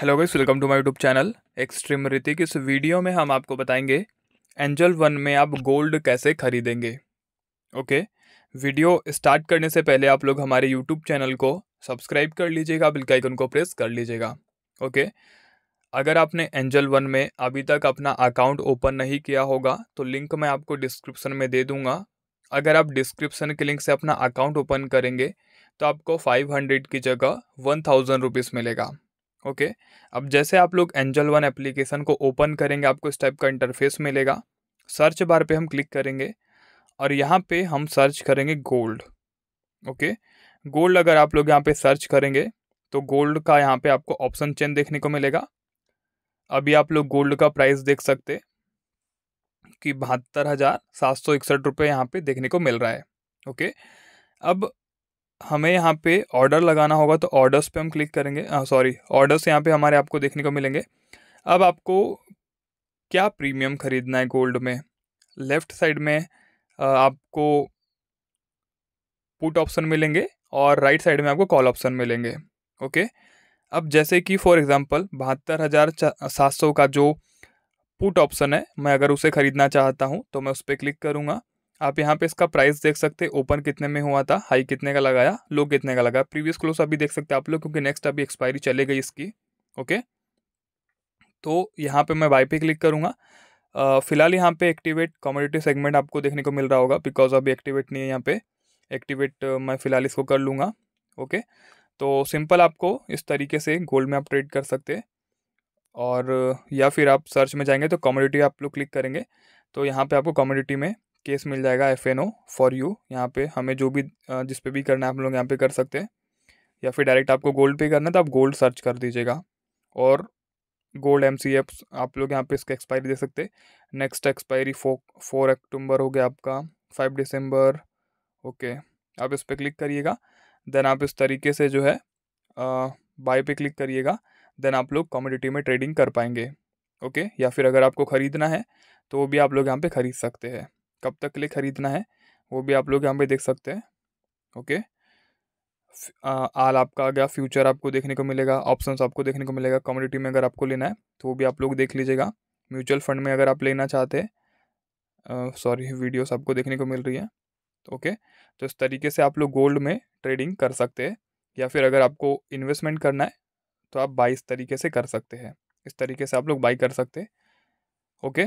hello guys welcome to my YouTube channel extreme Hrithik इस video में हम आपको बताएंगे एंजल वन में आप गोल्ड कैसे खरीदेंगे ओके वीडियो स्टार्ट करने से पहले आप लोग हमारे यूट्यूब चैनल को सब्सक्राइब कर लीजिएगा बिल आइकन को प्रेस कर लीजिएगा ओके अगर आपने एंजल वन में अभी तक अपना अकाउंट ओपन नहीं किया होगा तो लिंक मैं आपको डिस्क्रिप्सन में दे दूँगा अगर आप डिस्क्रिप्सन के लिंक से अपना अकाउंट ओपन करेंगे तो आपको फाइव हंड्रेड की जगह वन थाउजेंड रुपीज़ मिलेगा ओके अब जैसे आप लोग एंजल वन एप्लीकेशन को ओपन करेंगे आपको इस टाइप का इंटरफेस मिलेगा सर्च बार पे हम क्लिक करेंगे और यहाँ पे हम सर्च करेंगे गोल्ड ओके गोल्ड अगर आप लोग यहाँ पे सर्च करेंगे तो गोल्ड का यहाँ पे आपको ऑप्शन चेन देखने को मिलेगा अभी आप लोग गोल्ड का प्राइस देख सकते कि बहत्तर हज़ार सात सौ इकसठ रुपये यहाँ पर देखने को मिल रहा है ओके अब हमें यहाँ पे ऑर्डर लगाना होगा तो ऑर्डर्स पे हम क्लिक करेंगे सॉरी हाँ, ऑर्डर्स यहाँ पे हमारे आपको देखने को मिलेंगे अब आपको क्या प्रीमियम ख़रीदना है गोल्ड में लेफ़्ट साइड में आपको पुट ऑप्शन मिलेंगे और राइट साइड में आपको कॉल ऑप्शन मिलेंगे ओके अब जैसे कि फॉर एग्ज़ाम्पल बहत्तर हज़ार सात सौ का जो पुट ऑप्शन है मैं अगर उसे ख़रीदना चाहता हूँ तो मैं उस पर क्लिक करूँगा आप यहाँ पे इसका प्राइस देख सकते हैं ओपन कितने में हुआ था हाई कितने का लगाया लो कितने का लगाया प्रीवियस क्लोज अभी देख सकते हैं आप लोग क्योंकि नेक्स्ट अभी एक्सपायरी चले गई इसकी ओके तो यहाँ पे मैं बाई पे क्लिक करूँगा फिलहाल यहाँ पे एक्टिवेट कमोडिटी सेगमेंट आपको देखने को मिल रहा होगा बिकॉज अभी एक्टिवेट नहीं है यहाँ पे एक्टिवेट मैं फ़िलहाल इसको कर लूँगा ओके तो सिंपल आपको इस तरीके से गोल्ड में आप ट्रेड कर सकते और या फिर आप सर्च में जाएंगे तो कमोडिटी आप लोग क्लिक करेंगे तो यहाँ पे आपको कमोडिटी में केस मिल जाएगा F N O for you यहाँ पे हमें जो भी जिस पे भी करना है आप लोग यहाँ पे कर सकते हैं या फिर डायरेक्ट आपको गोल्ड पे करना है तो आप गोल्ड सर्च कर दीजिएगा और गोल्ड एम सी एफ आप लोग यहाँ पे इसका एक्सपायरी दे सकते हैं नेक्स्ट एक्सपायरी फो फोर अक्टूबर हो गया आपका फाइव दिसंबर ओके आप इस पर क्लिक करिएगा देन आप इस तरीके से जो है बाय पे क्लिक करिएगा देन आप लोग कम्युनिटी में ट्रेडिंग कर पाएंगे ओके या फिर अगर आपको ख़रीदना है तो वो भी आप लोग यहाँ पे ख़रीद सकते हैं कब तक के लिए ख़रीदना है वो भी आप लोग यहाँ पे देख सकते हैं ओके आल आपका आ गया फ्यूचर आपको देखने को मिलेगा ऑप्शंस आपको देखने को मिलेगा कम्युनिटी में अगर आपको लेना है तो वो भी आप लोग देख लीजिएगा म्यूचुअल फंड में अगर आप लेना चाहते हैं सॉरी वीडियो आपको देखने को मिल रही है ओके तो इस तरीके से आप लोग गोल्ड में ट्रेडिंग कर सकते हैं या फिर अगर आपको इन्वेस्टमेंट करना है तो आप बाई इस तरीके से कर सकते हैं इस तरीके से आप लोग बाई कर सकते हैं ओके